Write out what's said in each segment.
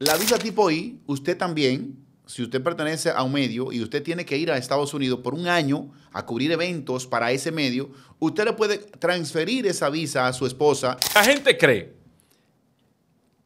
La visa tipo I, usted también, si usted pertenece a un medio y usted tiene que ir a Estados Unidos por un año a cubrir eventos para ese medio, usted le puede transferir esa visa a su esposa. La gente cree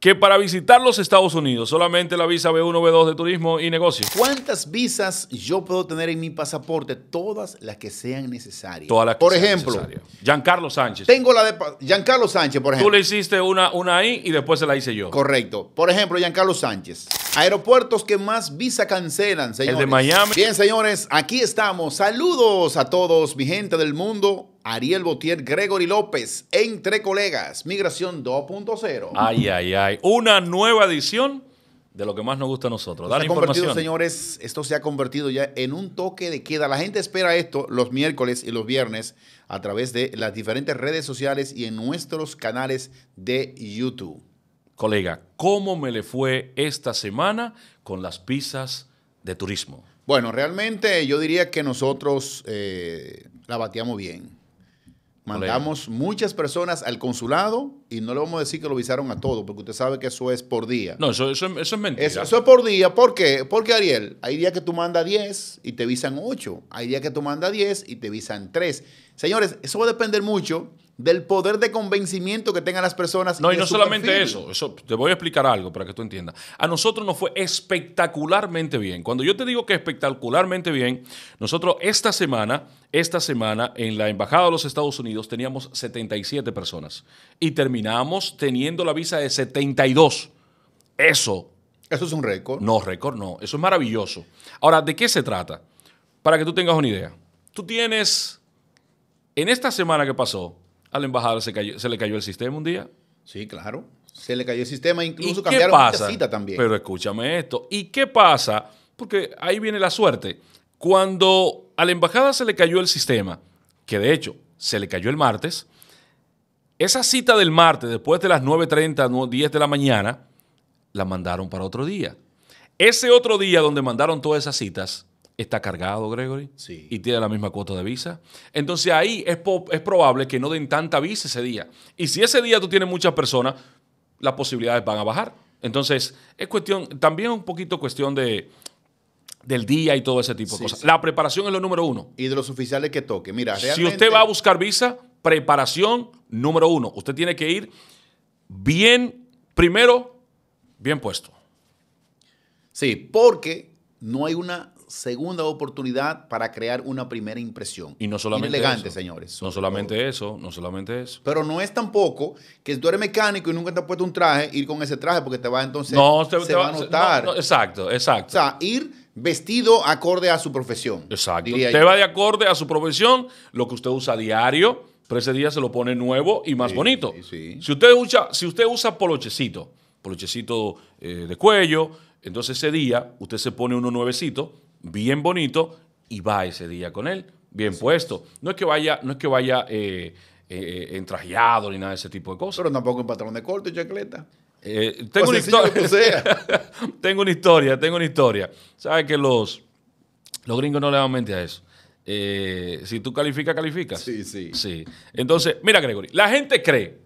que para visitar los Estados Unidos solamente la visa B1, B2 de turismo y negocios. ¿Cuántas visas yo puedo tener en mi pasaporte? Todas las que sean necesarias. Todas las que por ejemplo, Giancarlo Sánchez. Tengo la de Giancarlo Sánchez, por ejemplo. Tú le hiciste una, una ahí y después se la hice yo. Correcto. Por ejemplo, Giancarlo Sánchez. Aeropuertos que más visa cancelan, señores. El de Miami. Bien, señores, aquí estamos. Saludos a todos, mi gente del mundo. Ariel Botier, Gregory López, Entre Colegas, Migración 2.0. Ay, ay, ay. Una nueva edición de lo que más nos gusta a nosotros. Dale se ha convertido, señores, esto se ha convertido ya en un toque de queda. La gente espera esto los miércoles y los viernes a través de las diferentes redes sociales y en nuestros canales de YouTube. Colega, ¿cómo me le fue esta semana con las pizzas de turismo? Bueno, realmente yo diría que nosotros eh, la bateamos bien. Mandamos muchas personas al consulado y no le vamos a decir que lo visaron a todos, porque usted sabe que eso es por día. No, eso, es mentira. Eso, eso, es por día. ¿Por qué? Porque, Ariel, hay días que tú mandas 10 y te visan 8. Hay días que tú mandas 10 y te visan 3. Señores, eso va a depender mucho del poder de convencimiento que tengan las personas. No, y, no solamente eso, eso, te voy a explicar algo para que tú entiendas. A nosotros nos fue espectacularmente bien. Cuando yo te digo que espectacularmente bien, nosotros esta semana, esta semana en la Embajada de los Estados Unidos teníamos 77 personas y terminamos teniendo la visa de 72. Eso. Eso es un récord. No, récord no, eso es maravilloso. Ahora, ¿de qué se trata? Para que tú tengas una idea. Tú tienes, en esta semana que pasó, a la embajada se, le cayó el sistema un día. Sí, claro. Se le cayó el sistema, incluso cambiaron la cita también. Pero escúchame esto. ¿Y qué pasa? Porque ahí viene la suerte. Cuando a la embajada se le cayó el sistema, que de hecho se le cayó el martes, esa cita del martes, después de las 9.30, 10 de la mañana, la mandaron para otro día. Ese otro día donde mandaron todas esas citas, está cargado, Gregory, sí. y tiene la misma cuota de visa. Entonces ahí es, probable que no den tanta visa ese día. Y si ese día tú tienes muchas personas, las posibilidades van a bajar. Entonces, es cuestión, también un poquito cuestión de, del día y todo ese tipo de cosas. La preparación es lo número uno. Y de los oficiales que toque. Mira, Si usted va a buscar visa, preparación número uno. Usted tiene que ir bien, primero, bien puesto. Sí, porque no hay una segunda oportunidad para crear una primera impresión. Y no solamente elegante, señores. No solamente eso, no solamente eso. Pero no es tampoco que tú eres mecánico y nunca te has puesto un traje, ir con ese traje porque te va entonces se, va, a notar. exacto, exacto. O sea, ir vestido acorde a su profesión. Exacto. Usted va de acorde a su profesión, lo que usted usa diario, pero ese día se lo pone nuevo y más bonito. Si usted usa, si usted usa polochecito, polochecito eh, de cuello, entonces ese día usted se pone uno nuevecito bien bonito y va ese día con él bien puesto. No es que vaya, no es que vaya eh, eh, eh, entrajeado ni nada de ese tipo de cosas. Pero tampoco en patrón de corte y chacleta. Pues tengo, una historia, tengo una historia, Sabes que los, los gringos no le dan mente a eso. si tú calificas, calificas. Sí, sí. Sí. Entonces, mira, Gregory, la gente cree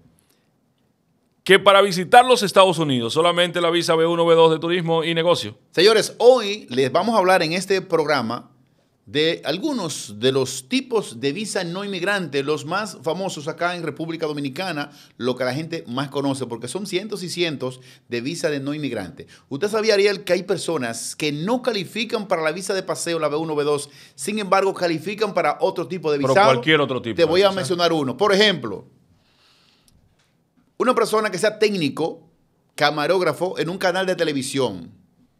que para visitar los Estados Unidos solamente la visa B1, B2 de turismo y negocio. Señores, hoy les vamos a hablar en este programa de algunos de los tipos de visa no inmigrante, los más famosos acá en República Dominicana, lo que la gente más conoce, porque son cientos y cientos de visa de no inmigrante. Usted sabía, Ariel, que hay personas que no califican para la visa de paseo, la B1, B2, sin embargo, califican para otro tipo de visa. cualquier otro tipo. Te voy a mencionar uno. Por ejemplo, una persona que sea técnico, camarógrafo en un canal de televisión.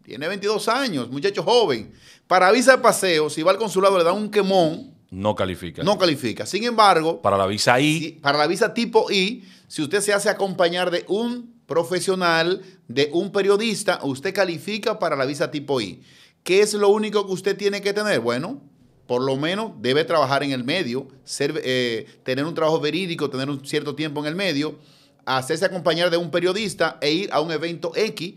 Tiene 22 años, muchacho joven. Para visa de paseo, si va al consulado le da un quemón. No califica. No califica. Sin embargo. Para la visa I. para la visa tipo I, si usted se hace acompañar de un profesional, de un periodista, usted califica para la visa tipo I. ¿Qué es lo único que usted tiene que tener? Bueno, por lo menos debe trabajar en el medio, eh, tener un trabajo verídico, tener un cierto tiempo en el medio hacerse acompañar de un periodista e ir a un evento X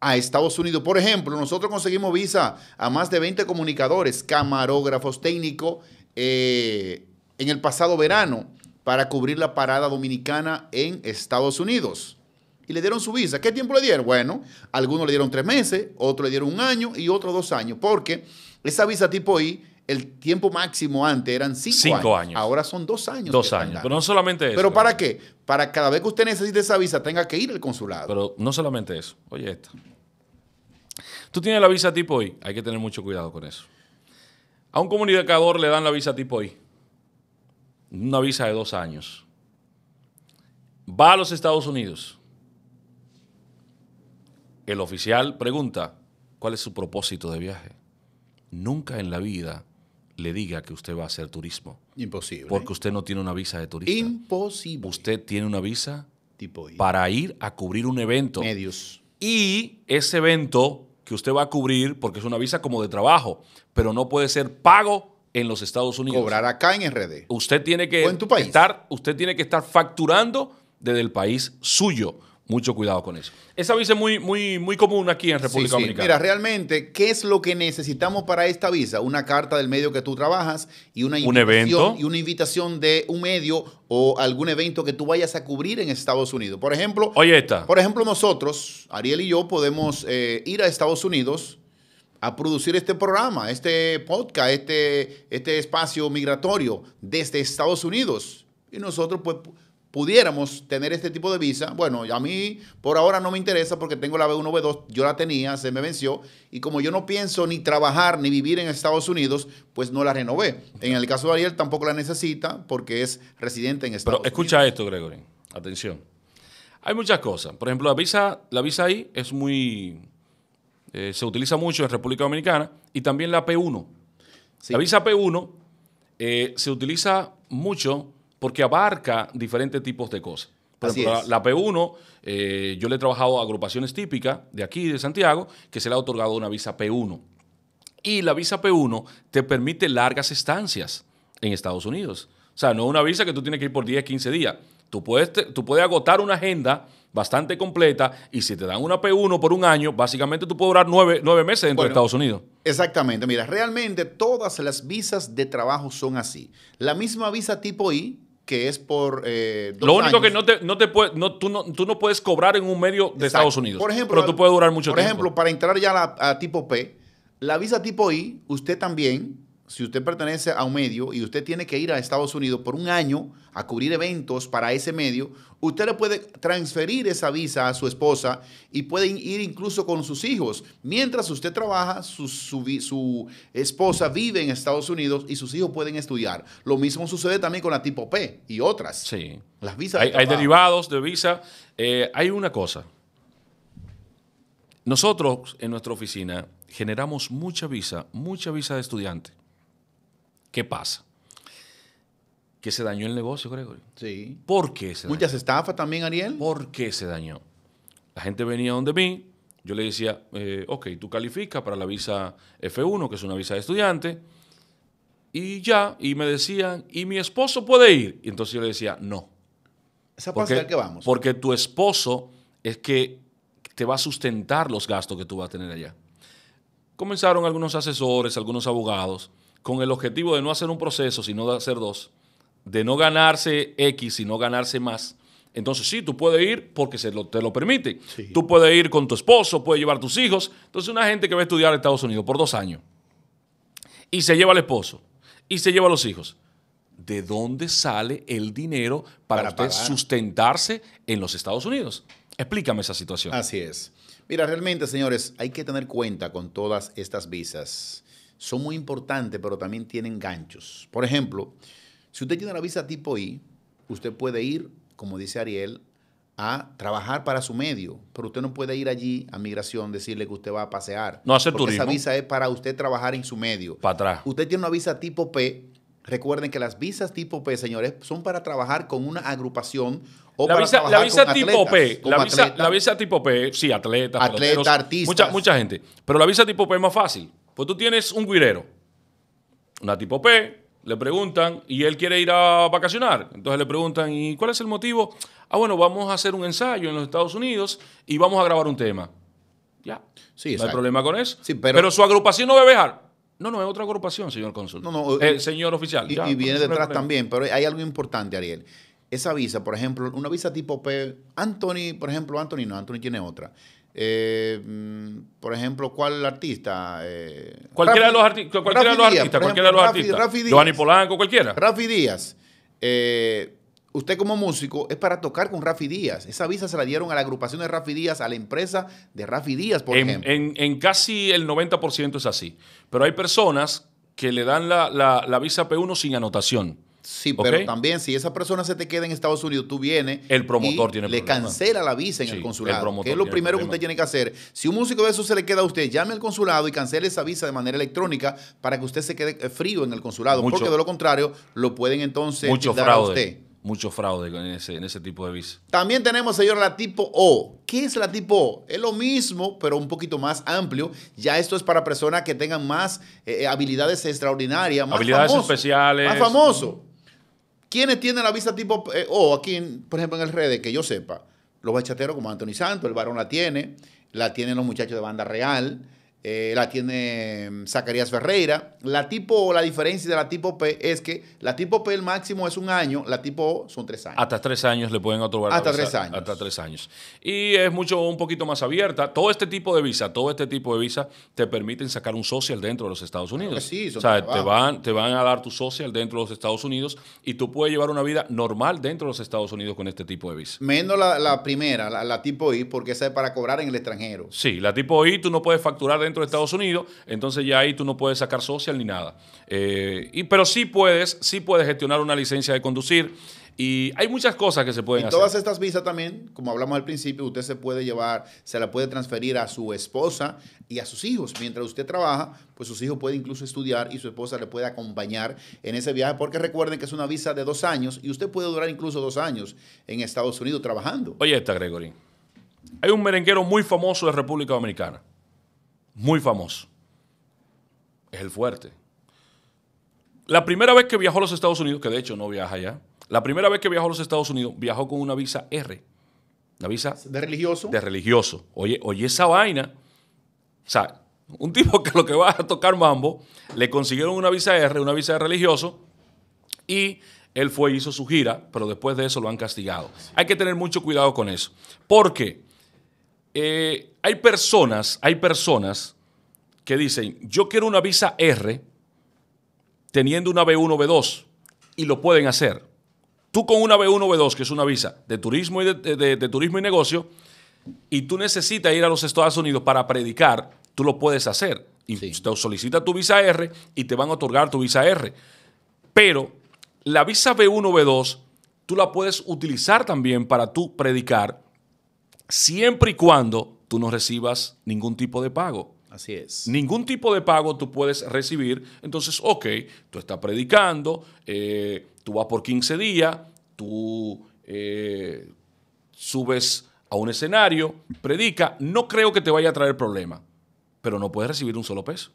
a Estados Unidos. Por ejemplo, nosotros conseguimos visa a más de 20 comunicadores, camarógrafos, técnicos, eh, en el pasado verano para cubrir la parada dominicana en Estados Unidos. Y le dieron su visa. ¿Qué tiempo le dieron? Bueno, algunos le dieron tres meses, otros le dieron un año y otros dos años, porque esa visa tipo I el tiempo máximo antes eran cinco, años. años. Ahora son dos años. Dos años. Pero no solamente eso. ¿Pero para qué? para cada vez que usted necesite esa visa tenga que ir al consulado. Pero no solamente eso, oye esto. Tú tienes la visa tipo I, hay que tener mucho cuidado con eso. A un comunicador le dan la visa tipo hoy, una visa de dos años. Va a los Estados Unidos. El oficial pregunta, ¿cuál es su propósito de viaje? Nunca en la vida le diga que usted va a hacer turismo. Imposible. Porque usted no tiene una visa de turista. Imposible. Usted tiene una visa tipo para ir a cubrir un evento. Medios. Y ese evento que usted va a cubrir, porque es una visa como de trabajo, pero no puede ser pago en los Estados Unidos. Cobrar acá en RD. Usted tiene que estar, usted tiene que estar facturando desde el país suyo mucho cuidado con eso. Esa visa es muy, muy, muy común aquí en República Dominicana. Mira, realmente, ¿qué es lo que necesitamos para esta visa? Una carta del medio que tú trabajas y una invitación, ¿Un evento? y una invitación de un medio o algún evento que tú vayas a cubrir en Estados Unidos. Por ejemplo, Por ejemplo, nosotros, Ariel y yo, podemos eh, ir a Estados Unidos a producir este programa, este podcast, este, este espacio migratorio desde Estados Unidos. Y nosotros, pues pudiéramos tener este tipo de visa, bueno, a mí por ahora no me interesa porque tengo la B1, B2, yo la tenía, se me venció, y como yo no pienso ni trabajar ni vivir en Estados Unidos, pues no la renové. En el caso de Ariel tampoco la necesita porque es residente en Estados Unidos. Pero escucha esto, Gregory, atención. Hay muchas cosas. Por ejemplo, la visa, la visa I es muy... Eh, se utiliza mucho en República Dominicana y también la P1. La visa P1 eh, se utiliza mucho porque abarca diferentes tipos de cosas. Por ejemplo, la, P1, eh, yo le he trabajado a agrupaciones típicas de aquí, de Santiago, que se le ha otorgado una visa P1. Y la visa P1 te permite largas estancias en Estados Unidos. O sea, no es una visa que tú tienes que ir por 10, 15 días. Tú puedes, tú puedes agotar una agenda bastante completa y si te dan una P1 por un año, básicamente tú puedes durar nueve, meses dentro de Estados Unidos. Exactamente, mira, realmente todas las visas de trabajo son así. La misma visa tipo I que es por eh, Lo único que no te, no te puede, no, tú, no, tú no puedes cobrar en un medio de Estados Unidos. Por ejemplo, pero tú puedes durar mucho por tiempo. Por ejemplo, para entrar ya a, a tipo P, la visa tipo I, usted también si usted pertenece a un medio y usted tiene que ir a Estados Unidos por un año a cubrir eventos para ese medio, usted le puede transferir esa visa a su esposa y pueden ir incluso con sus hijos. Mientras usted trabaja, su, esposa vive en Estados Unidos y sus hijos pueden estudiar. Lo mismo sucede también con la tipo P y otras. Sí. Las visas. hay, derivados de visa. Eh, hay una cosa. Nosotros en nuestra oficina generamos mucha visa, mucha visa de estudiante. ¿Qué pasa? Que se dañó el negocio, Gregory. Sí. ¿Por qué se dañó? Muchas estafas también, Ariel. ¿Por qué se dañó? La gente venía donde mí, yo le decía, eh, ok, tú calificas para la visa F1, que es una visa de estudiante, y ya, y me decían, ¿y mi esposo puede ir? Y entonces yo le decía, no. Esa porque, que vamos. Porque tu esposo es que te va a sustentar los gastos que tú vas a tener allá. Comenzaron algunos asesores, algunos abogados, con el objetivo de no hacer un proceso, sino de hacer dos, de no ganarse X, sino ganarse más. Entonces sí, tú puedes ir porque se te lo permite. Tú puedes ir con tu esposo, puedes llevar tus hijos. Entonces una gente que va a estudiar en Estados Unidos por dos años y se lleva al esposo y se lleva a los hijos. ¿De dónde sale el dinero para, para sustentarse en los Estados Unidos? Explícame esa situación. Así es. Mira, realmente, señores, hay que tener cuenta con todas estas visas son muy importantes, pero también tienen ganchos. Por ejemplo, si usted tiene una visa tipo I, usted puede ir, como dice Ariel, a trabajar para su medio, pero usted no puede ir allí a migración decirle que usted va a pasear. No hace turismo. Esa visa es para usted trabajar en su medio. Para atrás. Usted tiene una visa tipo P. Recuerden que las visas tipo P, señores, son para trabajar con una agrupación o para trabajar con tipo P, la visa, tipo P, sí, atletas, atleta, artistas, mucha gente. Pero la visa tipo P es más fácil pues tú tienes un guirero, una tipo P, le preguntan y él quiere ir a vacacionar. Entonces le preguntan, ¿y cuál es el motivo? Ah, bueno, vamos a hacer un ensayo en los Estados Unidos y vamos a grabar un tema. Ya. Sí, No hay problema con eso. Sí, pero, su agrupación no va a No, no, es otra agrupación, señor consul. No, no, eh, eh, señor oficial. Y, viene detrás también, pero hay algo importante, Ariel. Esa visa, por ejemplo, una visa tipo P, Anthony, por ejemplo, Anthony no, Anthony tiene otra. Eh, mm, por ejemplo, ¿cuál artista? Eh, cualquiera, de los cualquiera de los artistas, cualquiera de los artistas. Polanco, cualquiera. Rafi Díaz. Eh, usted como músico es para tocar con Rafi Díaz. Esa visa se la dieron a la agrupación de Rafi Díaz, a la empresa de Rafi Díaz, por en, ejemplo. En, casi el 90% es así. Pero hay personas que le dan la, la visa P1 sin anotación. Sí, pero también si esa persona se te queda en Estados Unidos, tú vienes. El promotor tiene Le cancela la visa en el consulado. que es lo primero que usted tiene que hacer. Si un músico de eso se le queda a usted, llame al consulado y cancele esa visa de manera electrónica para que usted se quede eh, frío en el consulado. porque de lo contrario, lo pueden entonces mucho fraude, a usted. Mucho fraude en ese, tipo de visa. También tenemos, señor, la tipo O. ¿Qué es la tipo O? Es lo mismo, pero un poquito más amplio. Ya esto es para personas que tengan más eh, eh, habilidades extraordinarias, más habilidades especiales. Más famoso. Mm. ¿Quiénes tienen la visa tipo eh, O oh, aquí, por ejemplo, en el Redes, que yo sepa? Los bachateros como Anthony Santos, el varón la tiene, la tienen los muchachos de banda real, eh, la tiene mm, Zacarías Ferreira. La tipo la diferencia de la tipo P es que la tipo P el máximo es un año, la tipo O son tres años. Hasta tres años le pueden otorgar. Hasta tres años. Hasta tres años. Y es mucho, un poquito más abierta. Todo este tipo de visa, todo este tipo de visa te permiten sacar un social dentro de los Estados Unidos. o sea, te van, te van a dar tu social dentro de los Estados Unidos y tú puedes llevar una vida normal dentro de los Estados Unidos con este tipo de visa. Menos la, primera, la, la, tipo I, porque esa es para cobrar en el extranjero. Sí, la tipo I tú no puedes facturar dentro de Estados Unidos, entonces ya ahí tú no puedes sacar social ni nada. Eh, y, pero sí puedes, sí puedes gestionar una licencia de conducir. Y hay muchas cosas que se pueden y Todas estas visas también, como hablamos al principio, usted se puede llevar, se la puede transferir a su esposa y a sus hijos. Mientras usted trabaja, pues sus hijos pueden incluso estudiar y su esposa le puede acompañar en ese viaje, porque recuerden que es una visa de dos años y usted puede durar incluso dos años en Estados Unidos trabajando. Oye, está, Gregory. Hay un merenguero muy famoso de República Dominicana muy famoso. Es el fuerte. La primera vez que viajó a los Estados Unidos, que de hecho no viaja ya, la primera vez que viajó a los Estados Unidos, viajó con una visa R. Una visa. ¿De religioso? De religioso. Oye, oye esa vaina. O sea, un tipo que lo que va a tocar mambo, le consiguieron una visa R, una visa de religioso, y él fue hizo su gira, pero después de eso lo han castigado. Hay que tener mucho cuidado con eso. ¿Por qué? Eh, hay personas, hay personas que dicen, yo quiero una visa R teniendo una B1, B2, y lo pueden hacer. Tú con una B1, B2, que es una visa de turismo y, de, turismo y negocio, y tú necesitas ir a los Estados Unidos para predicar, tú lo puedes hacer. Y te solicita tu visa R y te van a otorgar tu visa R. Pero la visa B1, B2, tú la puedes utilizar también para tú predicar siempre y cuando tú no recibas ningún tipo de pago. Así es. Ningún tipo de pago tú puedes recibir. Entonces, ok, tú estás predicando, eh, tú vas por 15 días, tú eh, subes a un escenario, predica, no creo que te vaya a traer problema, pero no puedes recibir un solo peso.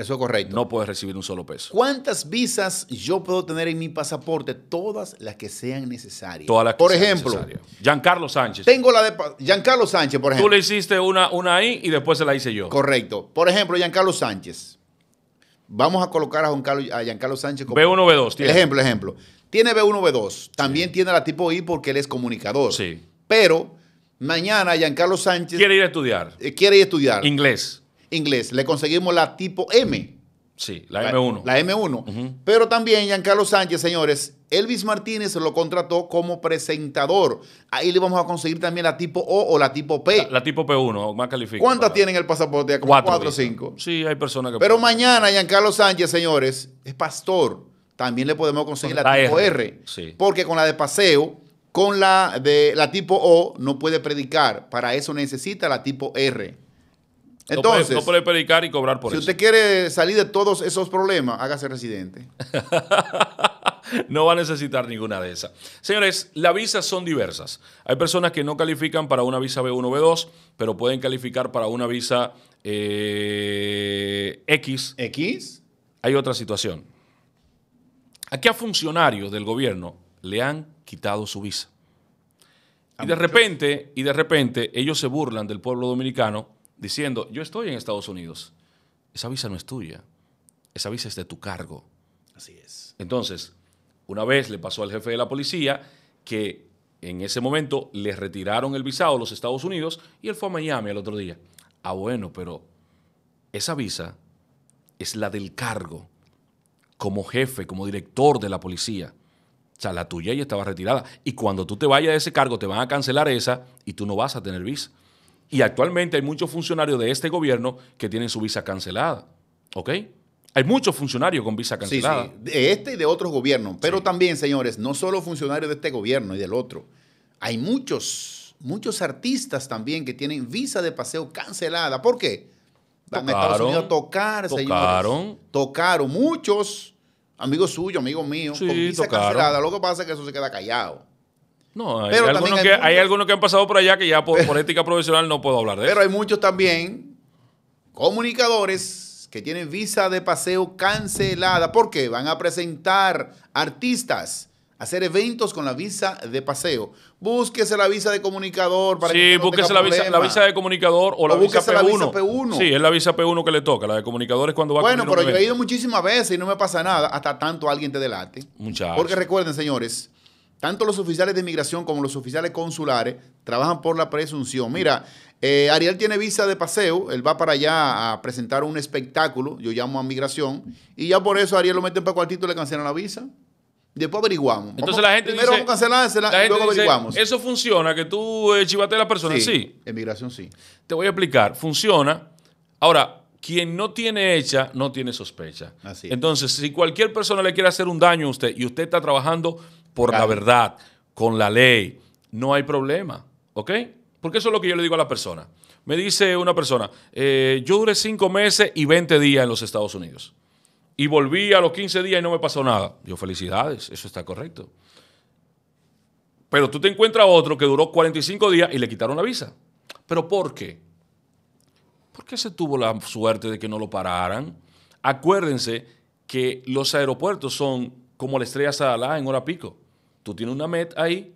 Eso es correcto. No puedes recibir un solo peso. ¿Cuántas visas yo puedo tener en mi pasaporte? Todas las que sean necesarias. Todas las que por ejemplo, Giancarlo Sánchez. Tengo la de Giancarlo Sánchez, por ejemplo. Tú le hiciste una, una ahí y después se la hice yo. Correcto. Por ejemplo, Giancarlo Sánchez. Vamos a colocar a, Giancarlo, a Sánchez como. B1, B2. Tiene. Ejemplo, ejemplo. Tiene B1, B2. También tiene la tipo I porque él es comunicador. Sí. Pero mañana Giancarlo Sánchez. Quiere ir a estudiar. Eh, quiere ir a estudiar. Inglés inglés, le conseguimos la tipo M. Sí, la, M1. La M1. Pero también Giancarlo Sánchez, señores, Elvis Martínez lo contrató como presentador. Ahí le vamos a conseguir también la tipo O o la tipo P. La, tipo P1, más calificada. ¿Cuántas tienen el pasaporte? Como cuatro. o cinco. Sí, hay personas que... Pero mañana Giancarlo Sánchez, señores, es pastor. También le podemos conseguir la, tipo R. R sí. Porque con la de paseo con la de la tipo O no puede predicar. Para eso necesita la tipo R. Entonces, no puede, predicar y cobrar por eso. Si usted quiere salir de todos esos problemas, hágase residente. no va a necesitar ninguna de esas. Señores, las visas son diversas. Hay personas que no califican para una visa B1, B2, pero pueden calificar para una visa eh, X. ¿X? Hay otra situación. Aquí a funcionarios del gobierno le han quitado su visa. Y de repente, y de repente, ellos se burlan del pueblo dominicano diciendo, yo estoy en Estados Unidos. Esa visa no es tuya. Esa visa es de tu cargo. Así es. Entonces, una vez le pasó al jefe de la policía que en ese momento le retiraron el visado a los Estados Unidos y él fue a Miami al otro día. Ah, bueno, pero esa visa es la del cargo como jefe, como director de la policía. O sea, la tuya ya estaba retirada. Y cuando tú te vayas de ese cargo, te van a cancelar esa y tú no vas a tener visa. Y actualmente hay muchos funcionarios de este gobierno que tienen su visa cancelada. ¿Ok? Hay muchos funcionarios con visa cancelada. Sí, De este y de otros gobiernos. Pero también, señores, no solo funcionarios de este gobierno y del otro. Hay muchos, muchos artistas también que tienen visa de paseo cancelada. ¿Por qué? Van tocaron, a tocaron. Tocaron. Muchos amigos suyos, amigos míos, con visa cancelada. Lo que pasa es que eso se queda callado. No, hay, algunos, que, hay, que han pasado por allá que ya por, ética profesional no puedo hablar de eso. Pero hay muchos también comunicadores que tienen visa de paseo cancelada porque van a presentar artistas hacer eventos con la visa de paseo. Búsquese la visa de comunicador para sí, búsquese la, visa, la visa de comunicador o la, visa, P1. la visa P1. Sí, es la visa P1 que le toca, la de comunicadores cuando va bueno, Bueno, pero yo he ido muchísimas veces y no me pasa nada, hasta tanto alguien te delate. Muchas. Porque recuerden, señores, tanto los oficiales de inmigración como los oficiales consulares trabajan por la presunción. Mira, eh, Ariel tiene visa de paseo, él va para allá a presentar un espectáculo, yo llamo a migración, y ya por eso Ariel lo meten para cuartito y le cancelan la visa. Después averiguamos. Entonces la gente primero vamos a cancelársela luego averiguamos. Eso funciona, que tú eh, chivate a la persona. Sí, sí. En migración sí. Te voy a explicar. Funciona. Ahora, quien no tiene hecha, no tiene sospecha. Así es. Entonces, si cualquier persona le quiere hacer un daño a usted y usted está trabajando por la verdad, con la ley, no hay problema. ¿Ok? Porque eso es lo que yo le digo a la persona. Me dice una persona, eh, yo duré cinco meses y 20 días en los Estados Unidos. Y volví a los 15 días y no me pasó nada. Yo, felicidades, eso está correcto. Pero tú te encuentras otro que duró 45 días y le quitaron la visa. ¿Pero por qué? ¿Por qué se tuvo la suerte de que no lo pararan? Acuérdense que los aeropuertos son como la estrella Sadalá en hora pico. Tú tienes una MET ahí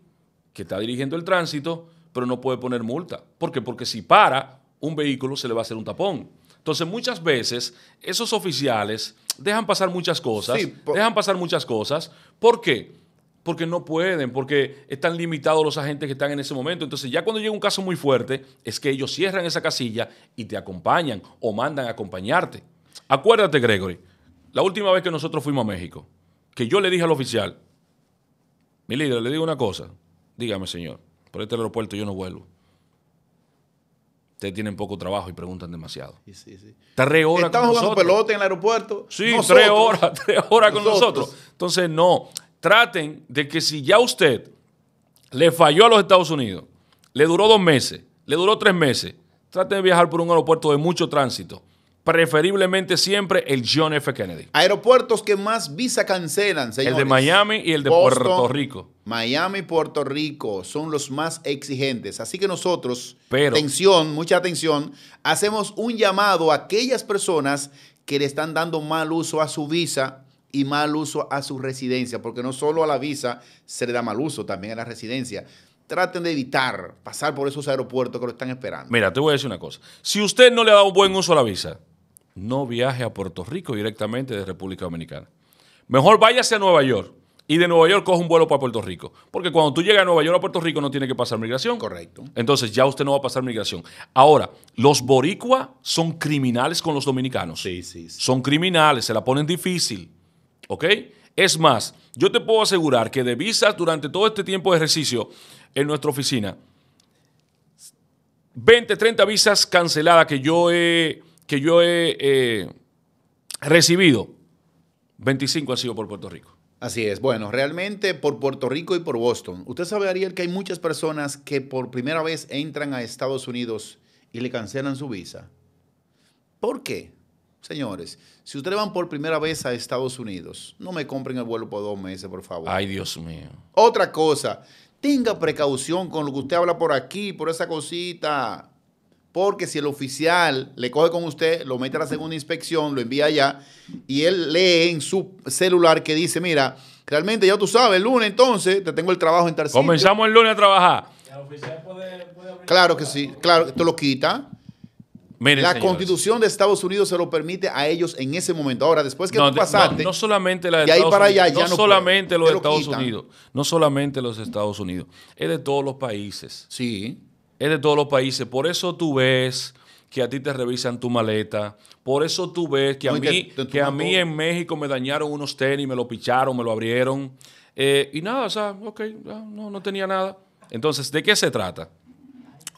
que está dirigiendo el tránsito, pero no puede poner multa. ¿Por qué? Porque si para un vehículo se le va a hacer un tapón. Entonces, muchas veces esos oficiales dejan pasar muchas cosas, dejan pasar muchas cosas. ¿Por qué? Porque no pueden, porque están limitados los agentes que están en ese momento. Entonces, ya cuando llega un caso muy fuerte, es que ellos cierran esa casilla y te acompañan o mandan a acompañarte. Acuérdate, Gregory, la última vez que nosotros fuimos a México, que yo le dije al oficial, mi líder, le digo una cosa. Dígame, señor, por este aeropuerto yo no vuelvo. Ustedes tienen poco trabajo y preguntan demasiado. Sí, sí, sí. Tres horas Estamos jugando pelota en el aeropuerto. Sí, tres horas, tres horas con nosotros. Entonces, no. Traten de que si ya usted le falló a los Estados Unidos, le duró dos meses, le duró tres meses, traten de viajar por un aeropuerto de mucho tránsito preferiblemente siempre el John F. Kennedy. Aeropuertos que más visa cancelan, señores. El de Miami y el de Puerto Rico. Miami y Puerto Rico son los más exigentes. Así que nosotros, atención, mucha atención, hacemos un llamado a aquellas personas que le están dando mal uso a su visa y mal uso a su residencia, porque no solo a la visa se le da mal uso, también a la residencia traten de evitar pasar por esos aeropuertos que lo están esperando. Mira, te voy a decir una cosa. Si usted no le ha dado un buen uso a la visa, no viaje a Puerto Rico directamente de República Dominicana. Mejor váyase a Nueva York y de Nueva York coja un vuelo para Puerto Rico. Porque cuando tú llegas a Nueva York a Puerto Rico no tiene que pasar migración. Correcto. Entonces ya usted no va a pasar migración. Ahora, los boricua son criminales con los dominicanos. Sí, sí, sí. Son criminales, se la ponen difícil. ¿Ok? Es más, yo te puedo asegurar que de visas durante todo este tiempo de ejercicio en nuestra oficina, 20, 30 visas canceladas que yo he que yo he eh, recibido, 25 ha sido por Puerto Rico. Así es. Bueno, realmente por Puerto Rico y por Boston. Usted sabe, Ariel, que hay muchas personas que por primera vez entran a Estados Unidos y le cancelan su visa. ¿Por qué? Señores, si ustedes van por primera vez a Estados Unidos, no me compren el vuelo por dos meses, por favor. Ay, Dios mío. Otra cosa, tenga precaución con lo que usted habla por aquí, por esa cosita porque si el oficial le coge con usted, lo mete a la segunda inspección, lo envía allá, y él lee en su celular que dice, mira, realmente ya tú sabes, el lunes entonces te tengo el trabajo en Comenzamos el lunes a trabajar. El claro que sí, claro, te lo quita. la constitución de Estados Unidos se lo permite a ellos en ese momento. Ahora, después que tú pasaste. No, solamente la de, ahí para allá, ya no, solamente los de Estados Unidos. No solamente los Estados Unidos. Es de todos los países. Sí es de todos los países. Por eso tú ves que a ti te revisan tu maleta. Por eso tú ves que a mí, que, a mí en México me dañaron unos tenis, me lo picharon, me lo abrieron. Eh, y nada, o sea, ok, no, tenía nada. Entonces, ¿de qué se trata?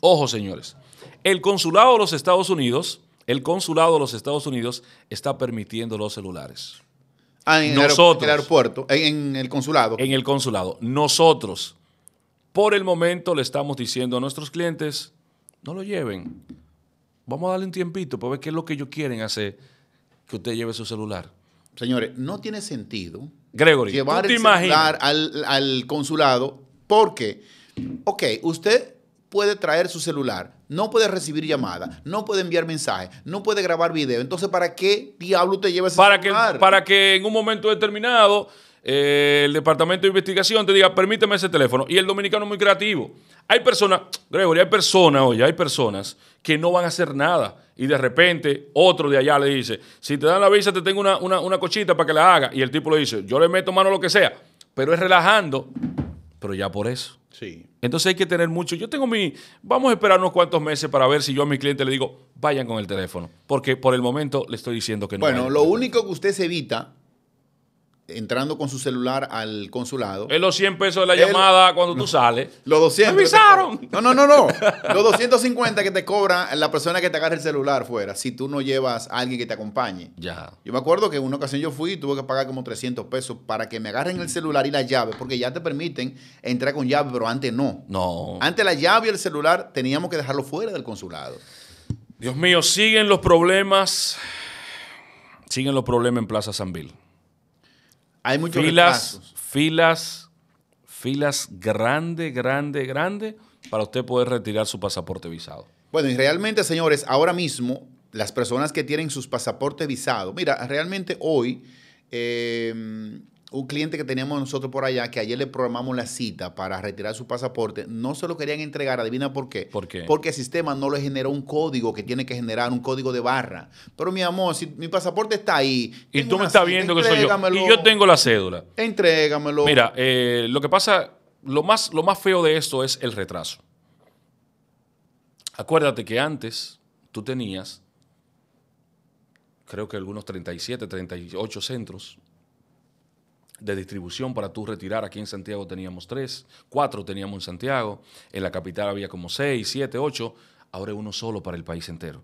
Ojo, señores. El consulado de los Estados Unidos, el consulado de los Estados Unidos está permitiendo los celulares. Ah, en el aeropuerto, en el consulado. En el consulado. Nosotros por el momento le estamos diciendo a nuestros clientes, no lo lleven. Vamos a darle un tiempito para ver qué es lo que ellos quieren hacer, que usted lleve su celular. Señores, no tiene sentido Gregory, llevar celular al, consulado porque, ok, usted puede traer su celular, no puede recibir llamada, no puede enviar mensajes, no puede grabar video. Entonces, ¿para qué diablo te llevas ese para celular? para que en un momento determinado eh, el departamento de investigación te diga, permíteme ese teléfono. Y el dominicano es muy creativo. Hay personas, Gregory, hay personas, oye, hay personas que no van a hacer nada. Y de repente otro de allá le dice, si te dan la visa te tengo una, una, cochita para que la haga. Y el tipo le dice, yo le meto mano a lo que sea. Pero es relajando, pero ya por eso. Sí. Entonces hay que tener mucho. Yo tengo mi. Vamos a esperar unos cuantos meses para ver si yo a mi cliente le digo, vayan con el teléfono. Porque por el momento le estoy diciendo que no. Bueno, lo único que usted se evita entrando con su celular al consulado. Es los 100 pesos de la llamada cuando tú sales. Los 200. ¡Me avisaron! No, no, no, no. los 250 que te cobra la persona que te agarra el celular fuera, si tú no llevas a alguien que te acompañe. Ya. Yo me acuerdo que en una ocasión yo fui y tuve que pagar como 300 pesos para que me agarren el celular y la llave, porque ya te permiten entrar con llave, pero antes no. No. Antes la llave y el celular teníamos que dejarlo fuera del consulado. Dios mío, siguen los problemas. Siguen los problemas en Plaza San Bill. Hay muchos filas, filas, filas grande, grande, grande para usted poder retirar su pasaporte visado. Bueno, y realmente, señores, ahora mismo las personas que tienen sus pasaportes visados, mira, realmente hoy eh, un cliente que teníamos nosotros por allá, que ayer le programamos la cita para retirar su pasaporte, no se lo querían entregar, adivina por qué. ¿Por qué? Porque el sistema no le generó un código que tiene que generar, un código de barra. Pero mi amor, si mi pasaporte está ahí. Y tú me estás viendo que soy yo. Y yo tengo la cédula. Entrégamelo. Mira, eh, lo que pasa, lo más, lo más feo de esto es el retraso. Acuérdate que antes tú tenías, creo que algunos 37, 38 centros de distribución para tú retirar. Aquí en Santiago teníamos tres, cuatro teníamos en Santiago, en la capital había como seis, siete, ocho, ahora uno solo para el país entero.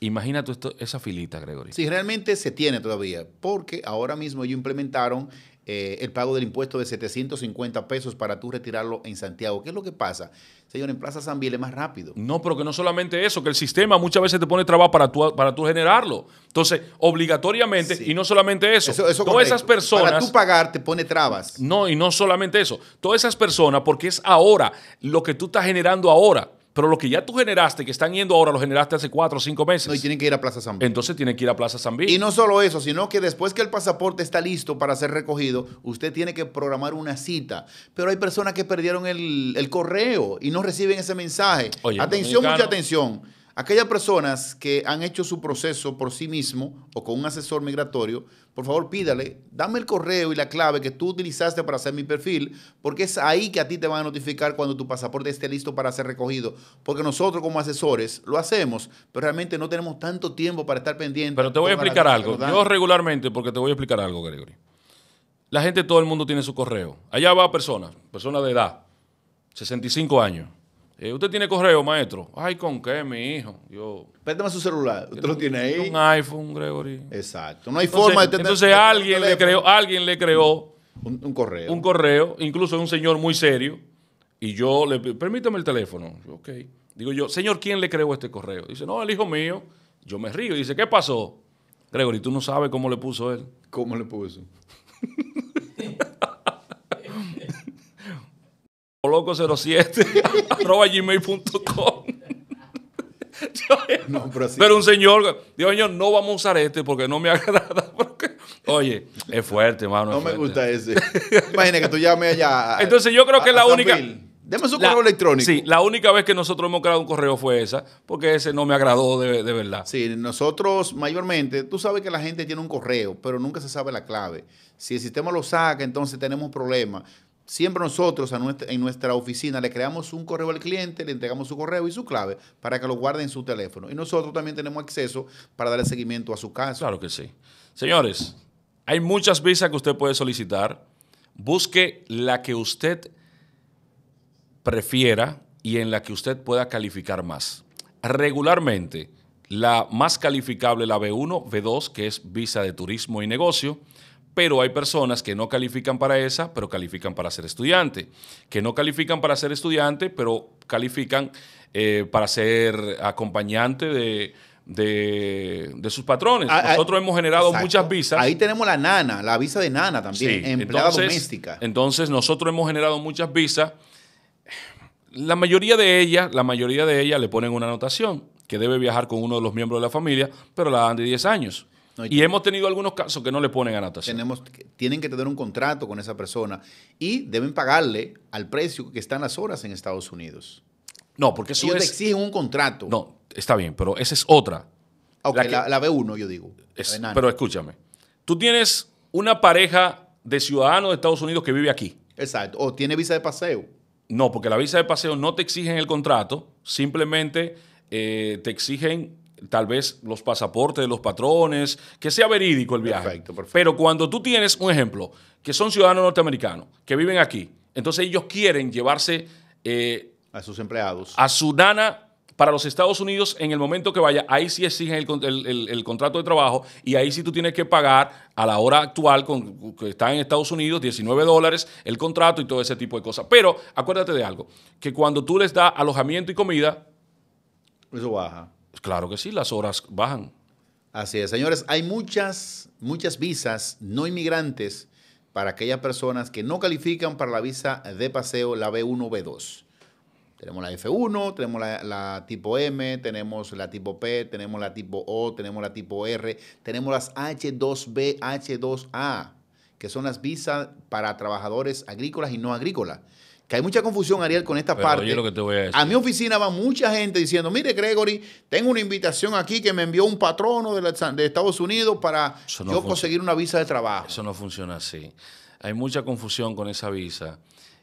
Imagínate esto, esa filita, Gregory. Sí, realmente se tiene todavía, porque ahora mismo ellos implementaron eh, el pago del impuesto de 750 pesos para tú retirarlo en Santiago. ¿Qué es lo que pasa? Señor, en Plaza San Biel es más rápido. No, pero que no solamente eso, que el sistema muchas veces te pone trabas para tú, para generarlo. Entonces, obligatoriamente, y no solamente eso, todas esas personas... Para tú pagar te pone trabas. No, y no solamente eso. Todas esas personas, porque es ahora, lo que tú estás generando ahora. Pero lo que ya tú generaste, que están yendo ahora, lo generaste hace cuatro o cinco meses. No, y tienen que ir a Plaza Zambia. Entonces tienen que ir a Plaza Y no solo eso, sino que después que el pasaporte está listo para ser recogido, usted tiene que programar una cita. Pero hay personas que perdieron el, correo y no reciben ese mensaje. atención, mucha atención Aquellas personas que han hecho su proceso por sí mismo o con un asesor migratorio, por favor pídale, dame el correo y la clave que tú utilizaste para hacer mi perfil, porque es ahí que a ti te van a notificar cuando tu pasaporte esté listo para ser recogido. Porque nosotros como asesores lo hacemos, pero realmente no tenemos tanto tiempo para estar pendientes. Pero te voy a explicar algo. Yo regularmente, porque te voy a explicar algo, Gregory. La gente, todo el mundo tiene su correo. Allá va personas, personas de edad, 65 años eh, ¿Usted tiene correo, maestro? Ay, ¿con qué, mi hijo? Yo, su celular. ¿Usted lo tiene ahí? Un iPhone, Gregory. Exacto. No hay forma de tener... Entonces alguien le creó, alguien le creó... Un, correo. Un correo, incluso un señor muy serio. Y yo le... Permítame el teléfono. ok. Digo yo, señor, ¿quién le creó este correo? Dice, no, el hijo mío. Yo me río. y Dice, ¿qué pasó? Gregory, tú no sabes cómo le puso él. ¿Cómo le puso? loco07 arroba gmail.com pero, un señor, Dios no vamos a usar este porque no me agrada. oye, es fuerte, mano No me gusta ese. Imagina que tú llames allá. Entonces, yo creo que la única. Deme su correo electrónico. Sí, la única vez que nosotros hemos creado un correo fue esa, porque ese no me agradó de, verdad. Sí, nosotros mayormente, tú sabes que la gente tiene un correo, pero nunca se sabe la clave. Si el sistema lo saca, entonces tenemos problemas problema. Siempre nosotros en nuestra oficina le creamos un correo al cliente, le entregamos su correo y su clave para que lo guarde en su teléfono. Y nosotros también tenemos acceso para darle seguimiento a su caso. Claro que sí. Señores, hay muchas visas que usted puede solicitar. Busque la que usted prefiera y en la que usted pueda calificar más. Regularmente, la más calificable, la B1, B2, que es visa de turismo y negocio pero hay personas que no califican para esa, pero califican para ser estudiante, que no califican para ser estudiante, pero califican eh, para ser acompañante de, sus patrones. Ah, ah, nosotros hemos generado muchas visas. Ahí tenemos la nana, la visa de nana también, empleada doméstica. Entonces, nosotros hemos generado muchas visas. La mayoría de ellas, la mayoría de ellas le ponen una anotación que debe viajar con uno de los miembros de la familia, pero la dan de 10 años y, hemos tenido algunos casos que no le ponen a Tenemos, tienen que tener un contrato con esa persona y deben pagarle al precio que están las horas en Estados Unidos. No, porque eso Ellos es, te exigen un contrato. No, está bien, pero esa es otra. la, la, B1, yo digo. pero escúchame, tú tienes una pareja de ciudadanos de Estados Unidos que vive aquí. Exacto. O tiene visa de paseo. No, porque la visa de paseo no te exigen el contrato, simplemente eh, te exigen tal vez los pasaportes de los patrones, que sea verídico el viaje. Pero cuando tú tienes un ejemplo, que son ciudadanos norteamericanos, que viven aquí, entonces ellos quieren llevarse eh, a sus empleados, a su para los Estados Unidos en el momento que vaya, ahí sí exigen el, contrato de trabajo y ahí sí tú tienes que pagar a la hora actual con, que está en Estados Unidos 19 dólares el contrato y todo ese tipo de cosas. Pero acuérdate de algo, que cuando tú les das alojamiento y comida, eso baja. Claro que sí, las horas bajan. Así es, señores, hay muchas, muchas visas no inmigrantes para aquellas personas que no califican para la visa de paseo, la B1, B2. Tenemos la F1, tenemos la, la, tipo M, tenemos la tipo P, tenemos la tipo O, tenemos la tipo R, tenemos las H2B, H2A, que son las visas para trabajadores agrícolas y no agrícolas que hay mucha confusión, Ariel, con esta parte. a, mi oficina va mucha gente diciendo, mire, Gregory, tengo una invitación aquí que me envió un patrono de, Estados Unidos para yo conseguir una visa de trabajo. Eso no funciona así. Hay mucha confusión con esa visa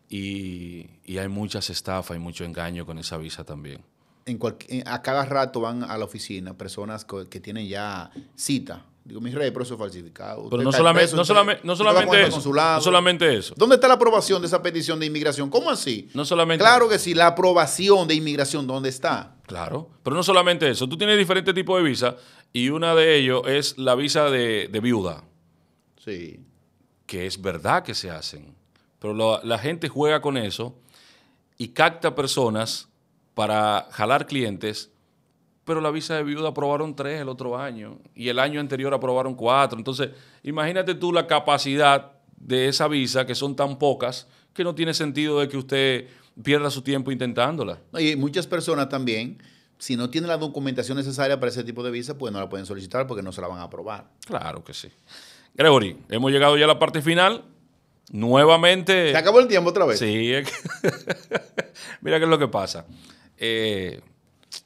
y, hay muchas estafas y mucho engaño con esa visa también. En a cada rato van a la oficina personas que tienen ya cita Digo, mis rey, pero eso es falsificado. Pero no solamente, solamente, solamente eso, no solamente eso. ¿Dónde está la aprobación de esa petición de inmigración? ¿Cómo así? No solamente Claro que sí, la aprobación de inmigración, ¿dónde está? Claro, pero no solamente eso. Tú tienes diferentes tipos de visa y una de ellos es la visa de, viuda. Sí. Que es verdad que se hacen. Pero la, la gente juega con eso y capta personas para jalar clientes pero la visa de viuda aprobaron tres el otro año y el año anterior aprobaron cuatro. Entonces, imagínate tú la capacidad de esa visa, que son tan pocas, que no tiene sentido de que usted pierda su tiempo intentándola. Y muchas personas también, si no tienen la documentación necesaria para ese tipo de visa, pues no la pueden solicitar porque no se la van a aprobar. Claro que sí. Gregory, hemos llegado ya a la parte final. Nuevamente. Se acabó el tiempo otra vez. Sí. Mira qué es lo que pasa. Eh,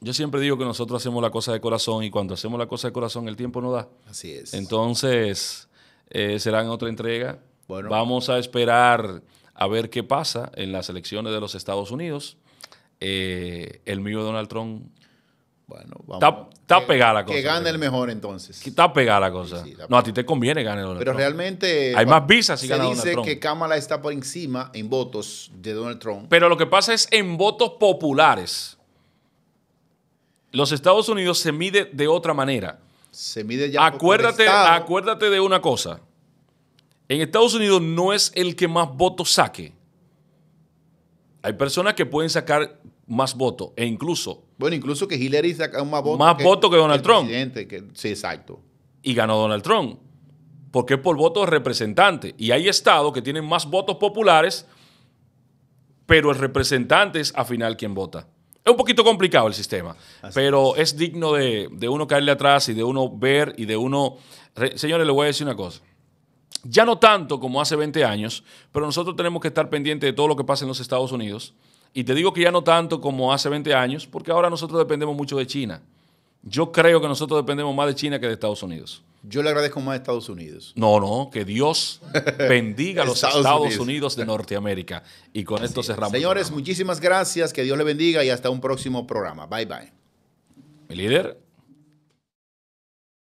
yo siempre digo que nosotros hacemos la cosa de corazón y cuando hacemos la cosa de corazón el tiempo no da. Así es. Entonces, eh, será en otra entrega. Bueno. Vamos a esperar a ver qué pasa en las elecciones de los Estados Unidos. Eh, el mío Donald Trump. Bueno, vamos. Está, está pegada la cosa. Que gane el mejor entonces. Está pegada la cosa. no, a ti te conviene ganar Donald Pero realmente. Hay más visas si gana Donald Se dice que Kamala está por encima en votos de Donald Trump. Pero lo que pasa es en votos populares los Estados Unidos se mide de otra manera. Se mide ya acuérdate, acuérdate de una cosa. En Estados Unidos no es el que más votos saque. Hay personas que pueden sacar más votos e incluso... Bueno, incluso que Hillary saca más votos. Más votos que Donald Trump. sí, exacto. Y ganó Donald Trump. Porque es por voto de representante. Y hay estados que tienen más votos populares, pero el representante es al final quien vota un poquito complicado el sistema, pero es, digno de, uno caerle atrás y de uno ver y de uno... señores, les voy a decir una cosa. Ya no tanto como hace 20 años, pero nosotros tenemos que estar pendientes de todo lo que pasa en los Estados Unidos. Y te digo que ya no tanto como hace 20 años, porque ahora nosotros dependemos mucho de China. Yo creo que nosotros dependemos más de China que de Estados Unidos. Yo le agradezco más a Estados Unidos. No, no, que Dios bendiga a los Estados, Unidos. de Norteamérica. Y con esto cerramos. Señores, muchísimas gracias, que Dios le bendiga y hasta un próximo programa. Bye bye. Mi líder.